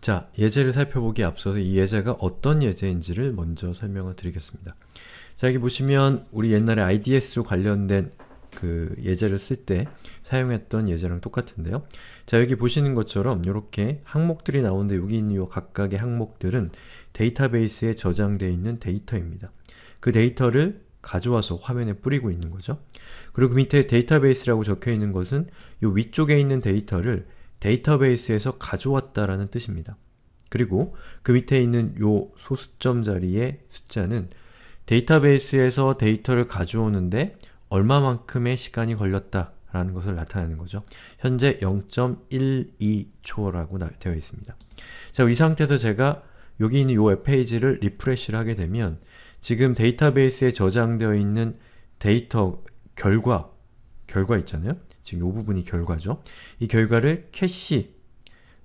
자, 예제를 살펴보기 앞서서 이 예제가 어떤 예제인지를 먼저 설명을 드리겠습니다. 자, 여기 보시면 우리 옛날에 IDS 관련된 그 예제를 쓸 때 사용했던 예제랑 똑같은데요. 자, 여기 보시는 것처럼 이렇게 항목들이 나오는데 여기 있는 요 각각의 항목들은 데이터베이스에 저장되어 있는 데이터입니다. 그 데이터를 가져와서 화면에 뿌리고 있는 거죠. 그리고 그 밑에 데이터베이스라고 적혀 있는 것은 이 위쪽에 있는 데이터를 데이터베이스에서 가져왔다라는 뜻입니다. 그리고 그 밑에 있는 요 소수점 자리의 숫자는 데이터베이스에서 데이터를 가져오는데 얼마만큼의 시간이 걸렸다라는 것을 나타내는 거죠. 현재 0.12초라고 되어 있습니다. 자, 이 상태에서 제가 여기 있는 이 웹페이지를 리프레시를 하게 되면 지금 데이터베이스에 저장되어 있는 데이터 결과, 결과 있잖아요? 지금 이 부분이 결과죠. 이 결과를 캐시,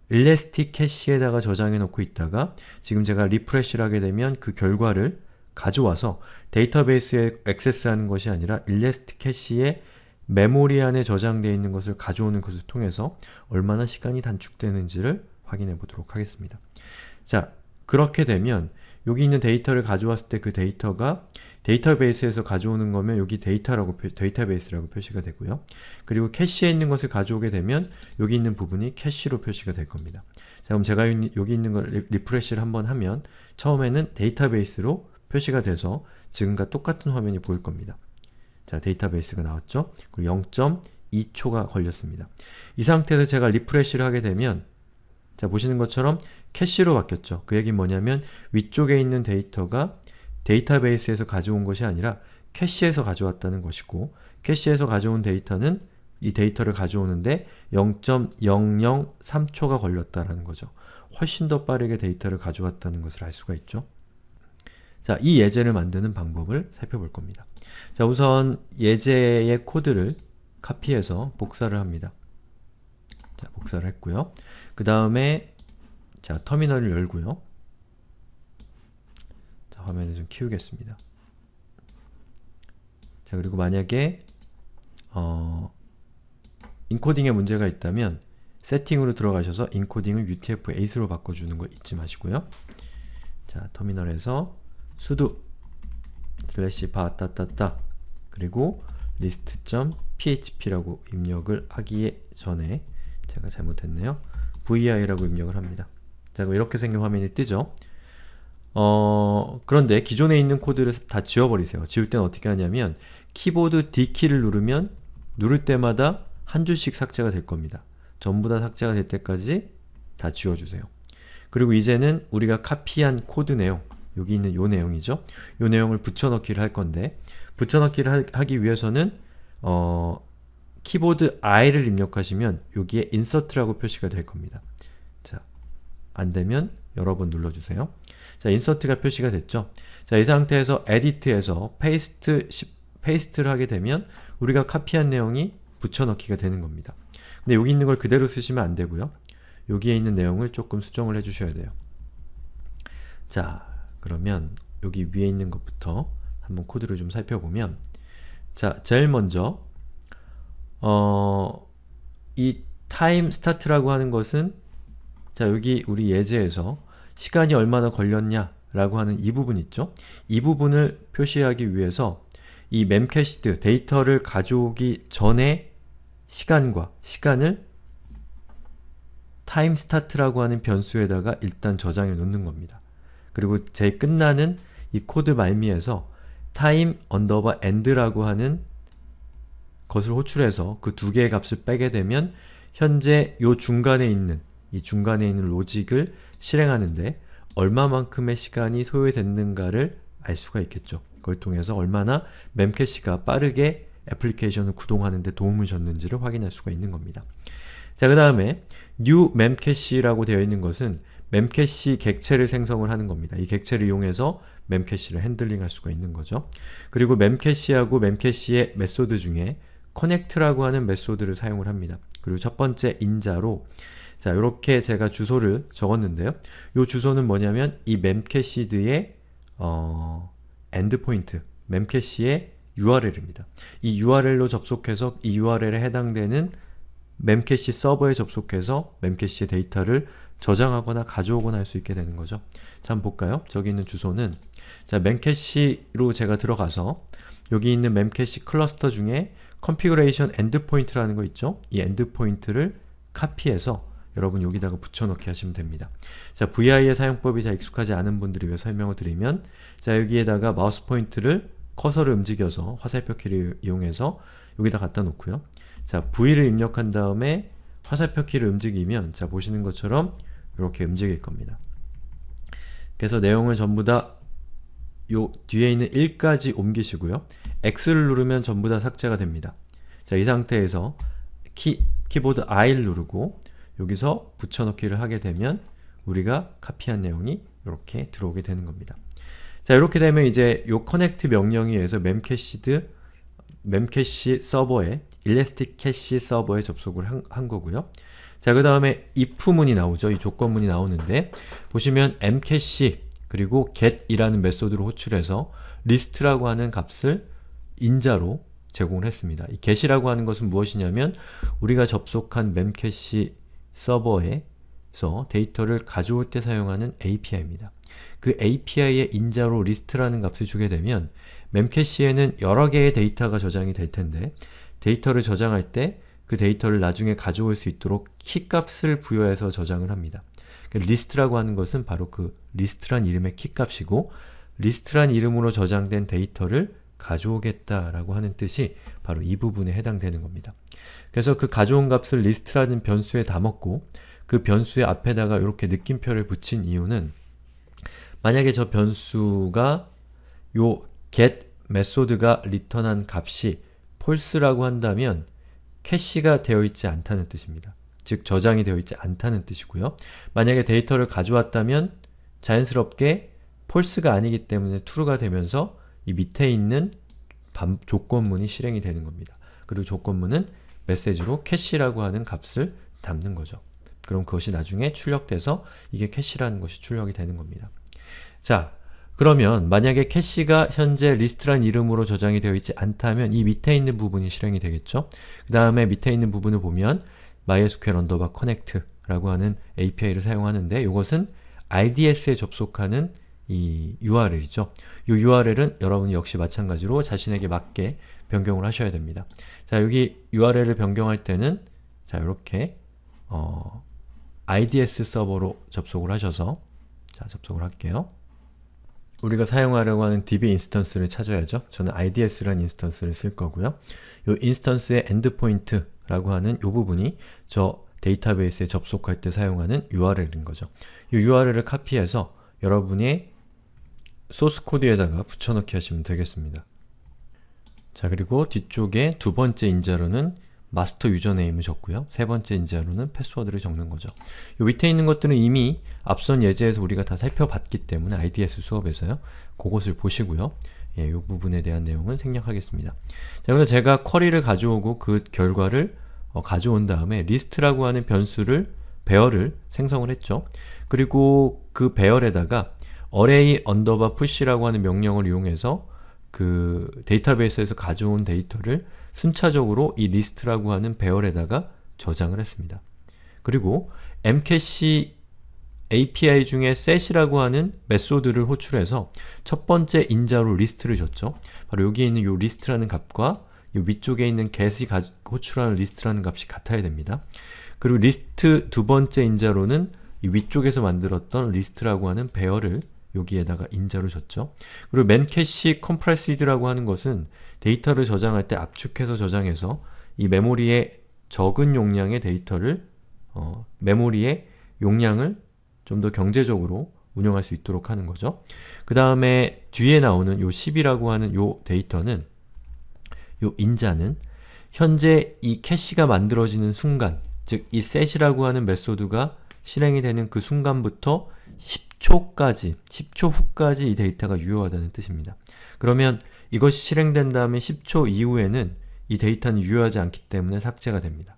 일레스틱 캐시에다가 저장해 놓고 있다가 지금 제가 리프레시를 하게 되면 그 결과를 가져와서 데이터베이스에 액세스하는 것이 아니라 일레스틱 캐시에 메모리 안에 저장되어 있는 것을 가져오는 것을 통해서 얼마나 시간이 단축되는지를 확인해 보도록 하겠습니다. 자, 그렇게 되면 여기 있는 데이터를 가져왔을 때 그 데이터가 데이터베이스에서 가져오는 거면 여기 데이터라고 데이터베이스라고 표시가 되고요. 그리고 캐시에 있는 것을 가져오게 되면 여기 있는 부분이 캐시로 표시가 될 겁니다. 자, 그럼 제가 여기 있는 걸 리프레시를 한번 하면 처음에는 데이터베이스로 표시가 돼서 지금과 똑같은 화면이 보일 겁니다. 자, 데이터베이스가 나왔죠? 그리고 0.2초가 걸렸습니다. 이 상태에서 제가 리프레시를 하게 되면 자, 보시는 것처럼 캐시로 바뀌었죠. 그 얘기는 뭐냐면 위쪽에 있는 데이터가 데이터베이스에서 가져온 것이 아니라 캐시에서 가져왔다는 것이고 캐시에서 가져온 데이터는 이 데이터를 가져오는데 0.003초가 걸렸다는 거죠. 훨씬 더 빠르게 데이터를 가져왔다는 것을 알 수가 있죠. 자, 이 예제를 만드는 방법을 살펴볼 겁니다. 자, 우선 예제의 코드를 카피해서 복사를 합니다. 자, 복사를 했고요. 그 다음에 자, 터미널을 열고요. 화면을 좀 키우겠습니다. 자 그리고 만약에 어, 인코딩에 문제가 있다면 세팅으로 들어가셔서 인코딩을 UTF-8로 바꿔주는 거 잊지 마시고요. 자 터미널에서 sudo 바따따따 그리고 list.php라고 입력을 하기에 전에 제가 잘못했네요. vi라고 입력을 합니다. 자 그럼 이렇게 생긴 화면이 뜨죠? 어, 그런데 기존에 있는 코드를 다 지워버리세요. 지울 때는 어떻게 하냐면 키보드 D키를 누르면 누를 때마다 한 줄씩 삭제가 될 겁니다. 전부 다 삭제가 될 때까지 다 지워주세요. 그리고 이제는 우리가 카피한 코드 내용 여기 있는 요 내용이죠. 요 내용을 붙여넣기를 할 건데 붙여넣기를 하기 위해서는 어, 키보드 I를 입력하시면 여기에 insert라고 표시가 될 겁니다. 자, 안되면 여러 번 눌러주세요. 자, 인서트가 표시가 됐죠. 자, 이 상태에서 에디트에서 페이스트 e p a s 를 하게 되면 우리가 카피한 내용이 붙여넣기가 되는 겁니다. 근데 여기 있는 걸 그대로 쓰시면 안 되고요. 여기에 있는 내용을 조금 수정을 해주셔야 돼요. 자, 그러면 여기 위에 있는 것부터 한번 코드를 좀 살펴보면 자, 제일 먼저 어, 이 time start라고 하는 것은 자, 여기 우리 예제에서 시간이 얼마나 걸렸냐 라고 하는 이 부분 있죠? 이 부분을 표시하기 위해서 이 memcached 데이터를 가져오기 전에 시간과 시간을 time start라고 하는 변수에다가 일단 저장해 놓는 겁니다. 그리고 제 끝나는 이 코드 말미에서 time underbar end라고 하는 것을 호출해서 그 두 개의 값을 빼게 되면 현재 요 중간에 있는 이 중간에 있는 로직을 실행하는데 얼마만큼의 시간이 소요됐는가를 알 수가 있겠죠. 그걸 통해서 얼마나 memcache가 빠르게 애플리케이션을 구동하는 데 도움을 줬는지를 확인할 수가 있는 겁니다. 자, 그 다음에 new memcache라고 되어 있는 것은 memcache 객체를 생성을 하는 겁니다. 이 객체를 이용해서 memcache를 핸들링할 수가 있는 거죠. 그리고 memcache하고 memcache의 메소드 중에 connect라고 하는 메소드를 사용을 합니다. 그리고 첫 번째 인자로 자, 이렇게 제가 주소를 적었는데요. 이 주소는 뭐냐면 이 memcached 어, 엔드포인트, memcached URL입니다. 이 URL로 접속해서 이 URL에 해당되는 memcache 서버에 접속해서 memcache 데이터를 저장하거나 가져오거나 할 수 있게 되는 거죠. 자, 한번 볼까요? 저기 있는 주소는 자, memcache로 제가 들어가서 여기 있는 memcache 클러스터 중에 configuration endpoint라는 거 있죠? 이 endpoint를 카피해서 여러분 여기다가 붙여넣기 하시면 됩니다. 자, vi의 사용법이 잘 익숙하지 않은 분들을 위해 설명을 드리면 자, 여기에다가 마우스 포인트를 커서를 움직여서 화살표 키를 이용해서 여기다 갖다 놓고요. 자, v를 입력한 다음에 화살표 키를 움직이면 자, 보시는 것처럼 이렇게 움직일 겁니다. 그래서 내용을 전부 다 요 뒤에 있는 1까지 옮기시고요. X를 누르면 전부 다 삭제가 됩니다. 자, 이 상태에서 키, 키보드 I를 누르고 여기서 붙여넣기를 하게 되면 우리가 카피한 내용이 이렇게 들어오게 되는 겁니다. 자, 이렇게 되면 이제 요 커넥트 명령에 의해서 memcached, memcache 서버에 일레스틱 캐시 서버에 접속을 한, 한 거고요. 자, 그 다음에 if문이 나오죠. 이 조건문이 나오는데 보시면 mcache 그리고 get이라는 메소드로 호출해서 리스트라고 하는 값을 인자로 제공을 했습니다. 이 get이라고 하는 것은 무엇이냐면 우리가 접속한 memcache 서버에서 데이터를 가져올 때 사용하는 API입니다. 그 API의 인자로 리스트라는 값을 주게 되면 memcache에는 여러 개의 데이터가 저장이 될 텐데 데이터를 저장할 때 그 데이터를 나중에 가져올 수 있도록 키값을 부여해서 저장을 합니다. 그 리스트라고 하는 것은 바로 그 리스트란 이름의 키값이고 리스트란 이름으로 저장된 데이터를 가져오겠다라고 하는 뜻이 바로 이 부분에 해당되는 겁니다. 그래서 그 가져온 값을 리스트라는 변수에 담았고 그 변수의 앞에다가 이렇게 느낌표를 붙인 이유는 만약에 저 변수가 요 get 메소드가 리턴한 값이 false라고 한다면 캐시가 되어 있지 않다는 뜻입니다. 즉 저장이 되어 있지 않다는 뜻이고요. 만약에 데이터를 가져왔다면 자연스럽게 false가 아니기 때문에 true가 되면서 이 밑에 있는 반, 조건문이 실행이 되는 겁니다. 그리고 조건문은 메시지로 캐시라고 하는 값을 담는 거죠. 그럼 그것이 나중에 출력돼서 이게 캐시라는 것이 출력이 되는 겁니다. 자, 그러면 만약에 캐시가 현재 리스트란 이름으로 저장이 되어 있지 않다면 이 밑에 있는 부분이 실행이 되겠죠? 그 다음에 밑에 있는 부분을 보면 MySQL underbar connect라고 하는 API를 사용하는데 이것은 IDS에 접속하는 이 URL이죠. 이 URL은 여러분 역시 마찬가지로 자신에게 맞게 변경을 하셔야 됩니다. 자, 여기 URL을 변경할 때는 자, 이렇게 어, IDS 서버로 접속을 하셔서 자, 접속을 할게요. 우리가 사용하려고 하는 DB 인스턴스를 찾아야죠. 저는 IDS라는 인스턴스를 쓸 거고요. 이 인스턴스의 엔드포인트라고 하는 이 부분이 저 데이터베이스에 접속할 때 사용하는 URL인 거죠. 이 URL을 카피해서 여러분의 소스 코드에다가 붙여넣기 하시면 되겠습니다. 자 그리고 뒤쪽에 두 번째 인자로는 마스터 유저네임을 적고요. 세 번째 인자로는 패스워드를 적는 거죠. 요 밑에 있는 것들은 이미 앞선 예제에서 우리가 다 살펴봤기 때문에 IDS 수업에서요. 그것을 보시고요. 예, 요 부분에 대한 내용은 생략하겠습니다. 자, 그래서 제가 쿼리를 가져오고 그 결과를 어, 가져온 다음에 리스트라고 하는 변수를 배열을 생성을 했죠. 그리고 그 배열에다가 array 언더바 push라고 하는 명령을 이용해서 그 데이터베이스에서 가져온 데이터를 순차적으로 이 리스트라고 하는 배열에다가 저장을 했습니다. 그리고 mcache API 중에 set이라고 하는 메소드를 호출해서 첫 번째 인자로 리스트를 줬죠. 바로 여기에 있는 이 리스트라는 값과 이 위쪽에 있는 get이 가, 호출하는 리스트라는 값이 같아야 됩니다. 그리고 리스트 두 번째 인자로는 이 위쪽에서 만들었던 리스트라고 하는 배열을 여기에다가 인자로 줬죠. 그리고 맨캐시 컴프레시드라고 하는 것은 데이터를 저장할 때 압축해서 저장해서 이 메모리에 적은 용량의 데이터를 어, 메모리의 용량을 좀 더 경제적으로 운영할 수 있도록 하는 거죠. 그 다음에 뒤에 나오는 요 10이라고 하는 요 데이터는 요 인자는 현재 이 캐시가 만들어지는 순간 즉 이 set이라고 하는 메소드가 실행이 되는 그 순간부터 10초까지, 10초 후까지 이 데이터가 유효하다는 뜻입니다. 그러면 이것이 실행된 다음에 10초 이후에는 이 데이터는 유효하지 않기 때문에 삭제가 됩니다.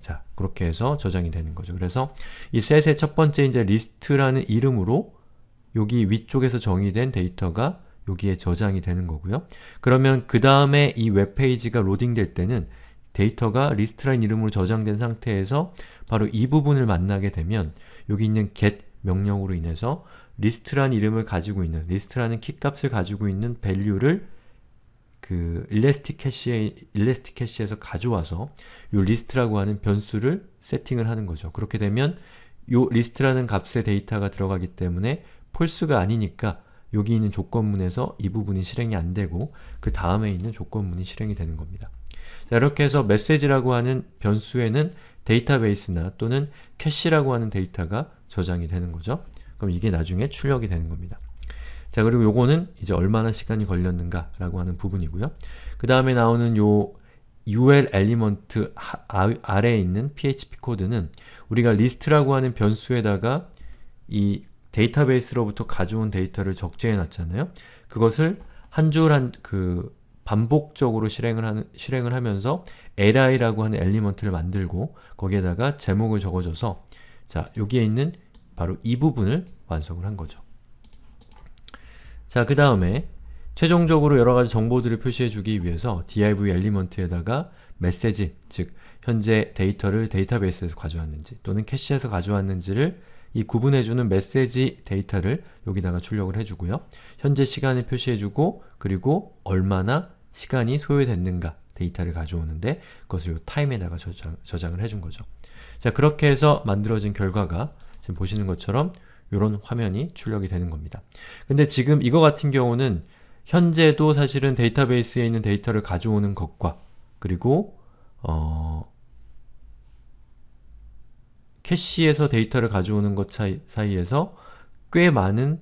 자, 그렇게 해서 저장이 되는 거죠. 그래서 이 셋의 첫 번째 이제 리스트라는 이름으로 여기 위쪽에서 정의된 데이터가 여기에 저장이 되는 거고요. 그러면 그 다음에 이 웹페이지가 로딩될 때는 데이터가 리스트라는 이름으로 저장된 상태에서 바로 이 부분을 만나게 되면 여기 있는 get 명령으로 인해서 리스트란 이름을 가지고 있는, 리스트라는 키값을 가지고 있는 밸류를 그 일레스틱 캐시에, 일레스틱 캐시에서 가져와서 요 리스트라고 하는 변수를 세팅을 하는 거죠. 그렇게 되면 요 리스트라는 값에 데이터가 들어가기 때문에 폴스가 아니니까 여기 있는 조건문에서 이 부분이 실행이 안 되고 그 다음에 있는 조건문이 실행이 되는 겁니다. 자, 이렇게 해서 메시지라고 하는 변수에는 데이터베이스나 또는 캐시라고 하는 데이터가 저장이 되는 거죠. 그럼 이게 나중에 출력이 되는 겁니다. 자 그리고 요거는 이제 얼마나 시간이 걸렸는가 라고 하는 부분이고요. 그 다음에 나오는 요 ul 엘리먼트 아, 아래에 있는 php 코드는 우리가 리스트라고 하는 변수에다가 이 데이터베이스로부터 가져온 데이터를 적재해 놨잖아요. 그것을 한 줄 한 그 반복적으로 실행을 하는 실행을 하면서 li라고 하는 엘리먼트를 만들고 거기에다가 제목을 적어줘서 자, 여기에 있는 바로 이 부분을 완성을 한 거죠. 자, 그 다음에 최종적으로 여러가지 정보들을 표시해주기 위해서 div 엘리먼트에다가 메시지, 즉 현재 데이터를 데이터베이스에서 가져왔는지 또는 캐시에서 가져왔는지를 이 구분해주는 메시지 데이터를 여기다가 출력을 해주고요. 현재 시간을 표시해주고 그리고 얼마나 시간이 소요됐는가 데이터를 가져오는데 그것을 요 타임에다가 저장, 저장을 해준 거죠. 자 그렇게 해서 만들어진 결과가 지금 보시는 것처럼 이런 화면이 출력이 되는 겁니다. 근데 지금 이거 같은 경우는 현재도 사실은 데이터베이스에 있는 데이터를 가져오는 것과 그리고 어... 캐시에서 데이터를 가져오는 것 차이, 사이에서 꽤 많은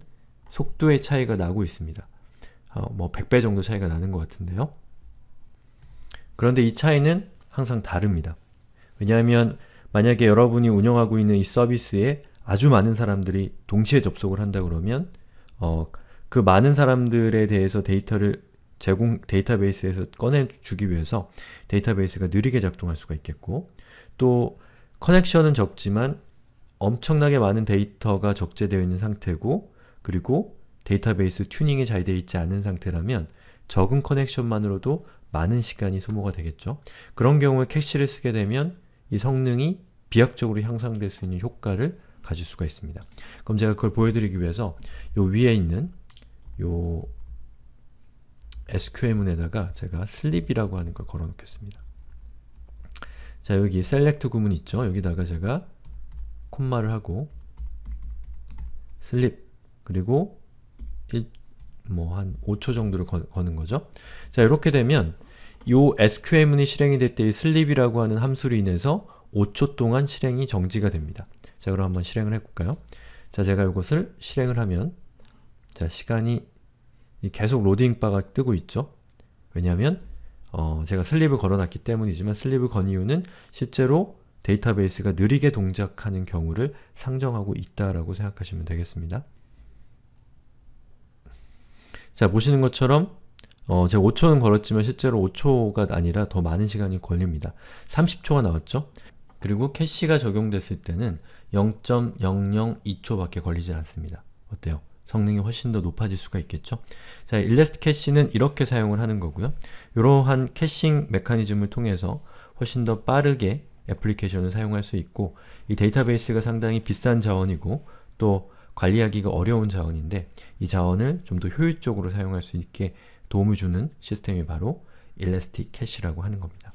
속도의 차이가 나고 있습니다. 어, 뭐 100배 정도 차이가 나는 것 같은데요. 그런데 이 차이는 항상 다릅니다. 왜냐하면 만약에 여러분이 운영하고 있는 이 서비스에 아주 많은 사람들이 동시에 접속을 한다 그러면 어, 그 많은 사람들에 대해서 데이터를 제공 데이터베이스에서 꺼내주기 위해서 데이터베이스가 느리게 작동할 수가 있겠고 또 커넥션은 적지만 엄청나게 많은 데이터가 적재되어 있는 상태고 그리고 데이터베이스 튜닝이 잘 되어 있지 않은 상태라면 적은 커넥션만으로도 많은 시간이 소모가 되겠죠. 그런 경우에 캐시를 쓰게 되면 이 성능이 비약적으로 향상될 수 있는 효과를 가질 수가 있습니다. 그럼 제가 그걸 보여드리기 위해서 요 위에 있는 요 SQL문에다가 제가 슬립이라고 하는 걸 걸어놓겠습니다. 자 여기 셀렉트 구문 있죠? 여기다가 제가 콤마를 하고 슬립 그리고 뭐한 5초 정도를 거, 는 거죠. 자 이렇게 되면 요 s q l 문이 실행이 될 때의 슬립이라고 하는 함수로 인해서 5초 동안 실행이 정지가 됩니다. 자 그럼 한번 실행을 해볼까요? 자 제가 이것을 실행을 하면 자 시간이 계속 로딩바가 뜨고 있죠. 왜냐하면 어, 제가 슬립을 걸어놨기 때문이지만 슬립을 건 이유는 실제로 데이터베이스가 느리게 동작하는 경우를 상정하고 있다라고 생각하시면 되겠습니다. 자, 보시는 것처럼 어, 제가 5초는 걸었지만 실제로 5초가 아니라 더 많은 시간이 걸립니다. 30초가 나왔죠? 그리고 캐시가 적용됐을 때는 0.002초밖에 걸리지 않습니다. 어때요? 성능이 훨씬 더 높아질 수가 있겠죠? 자, 일레스트 캐시는 이렇게 사용을 하는 거고요. 이러한 캐싱 메커니즘을 통해서 훨씬 더 빠르게 애플리케이션을 사용할 수 있고 이 데이터베이스가 상당히 비싼 자원이고 또 관리하기가 어려운 자원인데 이 자원을 좀 더 효율적으로 사용할 수 있게 도움을 주는 시스템이 바로 일레스틱 캐시라고 하는 겁니다.